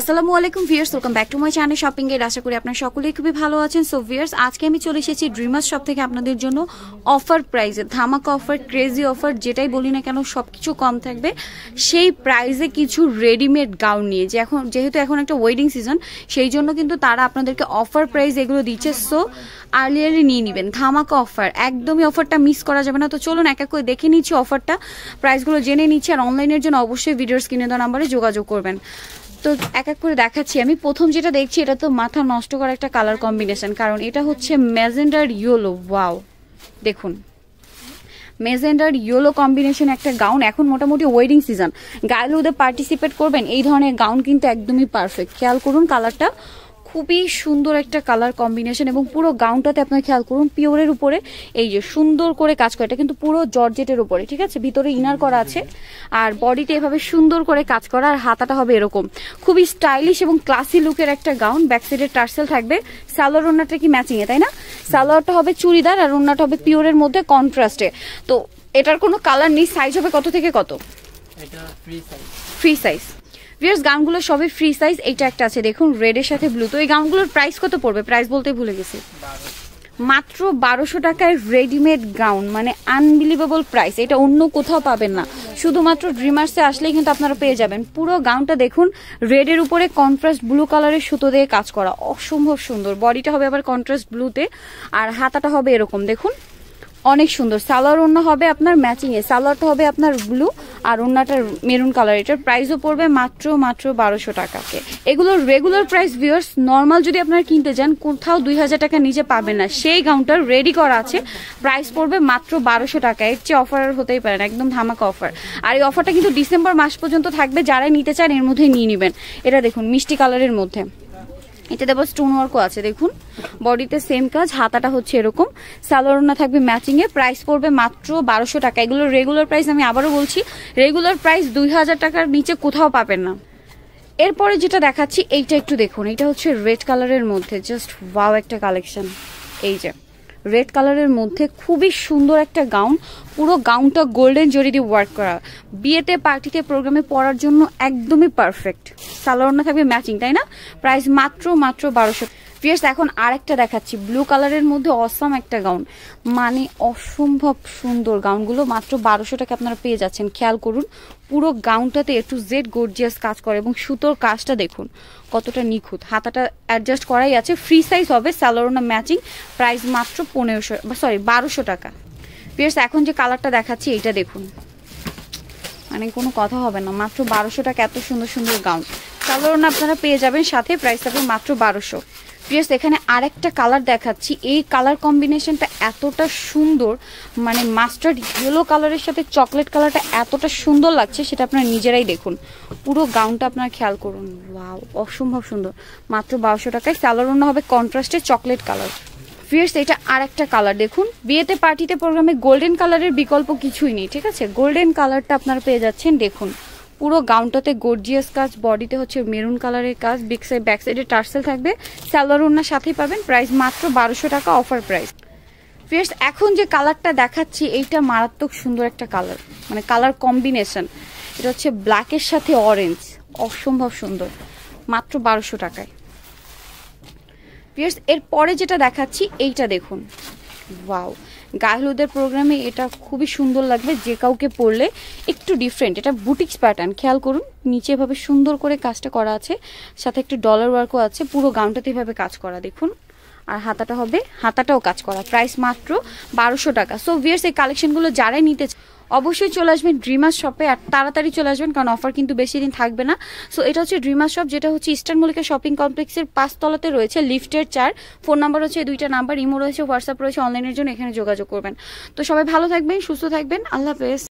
আসসালামু আলাইকুম viewers welcome back to my channel shopping এর আশা করি আপনারা সকলেই খুবই ভালো আছেন সো ভিয়ার্স আজকে আমি চলে এসেছি ড্রিমার্স শপ থেকে আপনাদের জন্য অফার প্রাইজে ধামাকা অফার ক্রেজি অফার যেটাই বলি না কেন সব কিছু কম থাকবে সেই প্রাইজে কিছু রেডিমেড গাউন নিয়ে যে এখন যেহেতু এখন একটা ওয়েডিং সিজন সেই জন্য কিন্তু তারা আপনাদেরকে অফার প্রাইজ এগুলো দিচ্ছে সো আর্লিয়ারলি নিয়ে নেবেন ধামাকা অফার একদমই অফারটা মিস করা যাবে না তো চলুন এক এক করে দেখে নিচ্ছি অফারটা প্রাইসগুলো জেনে নিচ্ছি আর অনলাইনের জন্য অবশ্যই ভিডিওস কিনে দেওয়া নাম্বারে যোগাযোগ করবেন তো এক এক করে দেখাচ্ছি আমি প্রথম যেটা দেখছি এটা তো মাথা নষ্ট করা একটা কালার কম্বিনেশন কারণ এটা হচ্ছে ম্যাজেন্ডার ইয়েলো ওয়াও দেখুন মেজেন্ডার ইয়েলো কম্বিনেশন একটা গাউন এখন মোটামুটি ওয়েডিং সিজন গায়ে রোদে পার্টিসিপেট করবেন এই ধরনের গাউন কিন্তু একদমই পারফেক্ট খেয়াল করুন কালারটা খুবই সুন্দর একটা কালার কম্বিনেশন এবং পুরো গাউনটাতে আপনার খেয়াল করুন পিওরের উপরে এই যে সুন্দর করে কাজ করে এটা কিন্তু পুরো জর্জেটের উপরে ঠিক আছে ভিতরে ইনার করা আছে আর বডিতে এভাবে সুন্দর করে কাজ করা আর হাতাটা হবে এরকম খুবই স্টাইলিশ এবং ক্লাসি লুকের একটা গাউন ব্যাক সাইডে টার্সেল থাকবে সালোয়ার ওনাটা কি ম্যাচিংয়ে তাই না সালোয়ারটা হবে চুড়িদার আর ওনাটা হবে পিওরের মধ্যে কন্ট্রাস্টে তো এটার কোনো কালার নেই সাইজ হবে কত থেকে কত ফ্রি সাইজ ভিউয়ার্স গানগুলো সবই ফ্রি সাইজ এইটা একটা আছে দেখুন রেডের সাথে ব্লু তো এই গানগুলোর প্রাইস কত পড়বে প্রাইস বলতে ভুলে গেছি মাত্র বারোশো টাকায় রেডিমেড গাউন মানে আনবিলিভেবল প্রাইস এটা অন্য কোথাও পাবেন না শুধুমাত্র ড্রিমার্সে আসলেই কিন্তু আপনারা পেয়ে যাবেন পুরো গাউনটা দেখুন রেডের উপরে কন্ট্রাস্ট ব্লু কালারের সুতো দিয়ে কাজ করা অসম্ভব সুন্দর বডিটা হবে আবার কন্ট্রাস্ট ব্লুতে আর হাতাটা হবে এরকম দেখুন অনেক সুন্দর সালোয়ার অন্য হবে আপনার ম্যাচিংয়ে সালোয়ারটা হবে আপনার ব্লু আর ওনাটার মেরুন কালার এটার প্রাইসও পড়বে মাত্র মাত্র বারোশো টাকাকে এগুলোর রেগুলার প্রাইস ভিওর্স নর্মাল যদি আপনারা কিনতে যান কোথাও দুই হাজার টাকা নিচে পাবেন না সেই গাউনটা রেডি করা আছে প্রাইস পড়বে মাত্র বারোশো টাকা এর চেয়ে অফার হতেই পারে না একদম ধামাকা অফার আর এই অফারটা কিন্তু ডিসেম্বর মাস পর্যন্ত থাকবে যারাই নিতে চান এর মধ্যে নিয়ে নেবেন এটা দেখুন মিষ্টি কালারের মধ্যে এটা দেবো স্টোন ওয়ার্কও আছে দেখুন বডিতে সেম কাজ হাতাটা হচ্ছে এরকম স্যালোরনা থাকবে ম্যাচিংয়ে প্রাইস পড়বে মাত্র বারোশো টাকা এগুলোর রেগুলার প্রাইস আমি আবারও বলছি রেগুলার প্রাইস দুই হাজার টাকার নিচে কোথাও পাবেন না এরপরে যেটা দেখাচ্ছি এইটা একটু দেখুন এটা হচ্ছে রেড কালারের মধ্যে জাস্ট ওয়াও একটা কালেকশন এই যে রেড কালারের মধ্যে খুবই সুন্দর একটা গাউন পুরো গাউনটা গোল্ডেন জরি দিয়ে ওয়ার্ক করা বিয়েতে পার্টিতে প্রোগ্রামে পড়ার জন্য একদমই পারফেক্ট সালোয়ারনা থাকবে ম্যাচিং তাই না প্রাইস মাত্র মাত্র বারোশো পিয়ার্স এখন আরেকটা দেখাচ্ছি ব্লু কালারের মধ্যে অসম একটা গাউন মানে অসম্ভব সুন্দর গাউনগুলো মাত্র বারোশো টাকা আপনারা পেয়ে যাচ্ছেন খেয়াল করুন পুরো গাউনটাতে একটু জেড গর্জিয়াস কাজ করে এবং সুতোর কাজটা দেখুন কতটা নিখুঁত হাতাটা অ্যাডজাস্ট করাই আছে ফ্রি সাইজ হবে স্যালোরোনা ম্যাচিং প্রাইস মাত্র পনেরোশো সরি বারোশো টাকা পিয়ার্স এখন যে কালারটা দেখাচ্ছি এইটা দেখুন মানে কোনো কথা হবে না মাত্র বারোশো টাকা এত সুন্দর সুন্দর গাউন কালো আপনারা পেয়ে যাবেন সাথে প্রাইস থাকবে মাত্র বারোশো প্রিয়স এখানে আরেকটা কালার দেখাচ্ছি এই কালার কম্বিনেশনটা এতটা সুন্দর মানে মাস্টার্ড ইয়েলো কালারের সাথে চকলেট কালারটা এতটা সুন্দর লাগছে সেটা আপনারা নিজেরাই দেখুন পুরো গাউনটা আপনারা খেয়াল করুন বা অসম্ভব সুন্দর মাত্র বারোশো টাকায় স্যালোরোনা হবে কন্ট্রাস্টে চকলেট কালার ফিয়ার্স এটা আর একটা কালার দেখুন বিয়েতে পার্টিতে প্রোগ্রামে গোল্ডেন কালারের বিকল্প কিছুই নেই ঠিক আছে গোল্ডেন কালারটা আপনারা পেয়ে যাচ্ছেন দেখুন পুরো গাউনটাতে গর্জিয়াস কাজ বডিতে হচ্ছে মেরুন কালারের কাজ বিগ সাইড ব্যাক সাইডে টার্সেল থাকবে স্যালোয়ার ওনার সাথেই পাবেন প্রাইস মাত্র বারোশো টাকা অফার প্রাইস ফ্রেস এখন যে কালারটা দেখাচ্ছি এইটা মারাত্মক সুন্দর একটা কালার মানে কালার কম্বিনেশন এটা হচ্ছে ব্ল্যাকের সাথে অরেঞ্জ অসম্ভব সুন্দর মাত্র বারোশো টাকায় ফ্রেন্ডস এরপরে যেটা দেখাচ্ছি এইটা দেখুন বাউ গায়ে প্রোগ্রামে এটা খুবই সুন্দর লাগবে যে কাউকে পরলে একটু ডিফারেন্ট এটা বুটিক্স প্যাটার্ন খেয়াল করুন নিচে এভাবে সুন্দর করে কাজটা করা আছে সাথে একটু ডলার ওয়ার্কও আছে পুরো গাউনটাতে এভাবে কাজ করা দেখুন আর হাতাটা হবে হাতাটাও কাজ করা প্রাইস মাত্র বারোশো টাকা সো ভিয়ার্স এই কালেকশনগুলো যারাই নিতে অবশ্যই চলে আসবেন ড্রিমাস শপে আর তাড়াতাড়ি চলে আসবেন কারণ অফার কিন্তু বেশি দিন থাকবে না সো এটা হচ্ছে ড্রিমাস শপ যেটা হচ্ছে ইস্টার্ন মলিকা শপিং কমপ্লেক্সের পাঁচতলাতে রয়েছে লিফটের চার ফোন নাম্বার হচ্ছে দুইটা নাম্বার ইমো রয়েছে হোয়াটসঅ্যাপ রয়েছে অনলাইনের জন্য এখানে যোগাযোগ করবেন তো সবাই ভালো থাকবেন সুস্থ থাকবেন আল্লাহ হাফেজ